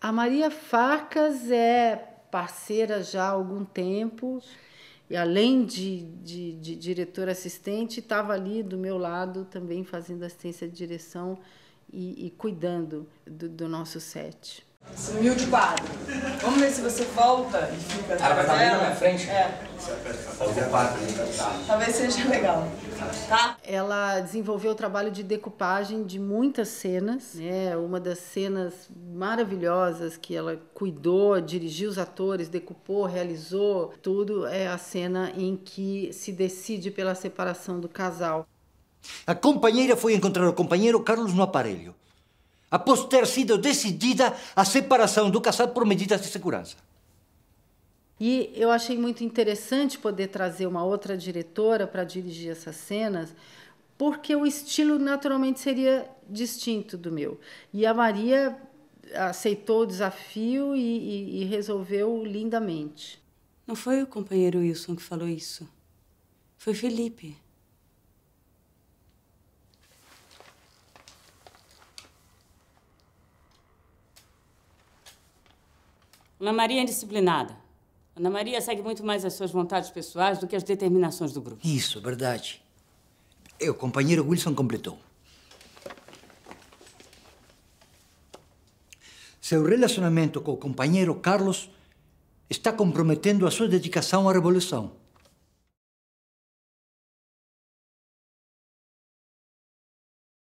A Maria Farcas é parceira já há algum tempo, e além de, de, de diretora assistente, estava ali do meu lado também fazendo assistência de direção e, e cuidando do, do nosso set. Sumiu de quadro. Vamos ver se você volta e fica atrás Ela vai estar bem na minha frente? É. Tá? Talvez seja legal, tá? Ela desenvolveu o trabalho de decupagem de muitas cenas, né? Uma das cenas maravilhosas que ela cuidou, dirigiu os atores, decupou, realizou tudo é a cena em que se decide pela separação do casal. A companheira foi encontrar o companheiro Carlos no aparelho após ter sido decidida a separação do casal por medidas de segurança. E eu achei muito interessante poder trazer uma outra diretora para dirigir essas cenas, porque o estilo naturalmente seria distinto do meu. E a Maria aceitou o desafio e, e, e resolveu lindamente. Não foi o companheiro Wilson que falou isso. Foi Felipe. Ana Maria é indisciplinada. Ana Maria segue muito mais as suas vontades pessoais do que as determinações do grupo. Isso, é verdade. E o companheiro Wilson completou. Seu relacionamento com o companheiro Carlos está comprometendo a sua dedicação à revolução.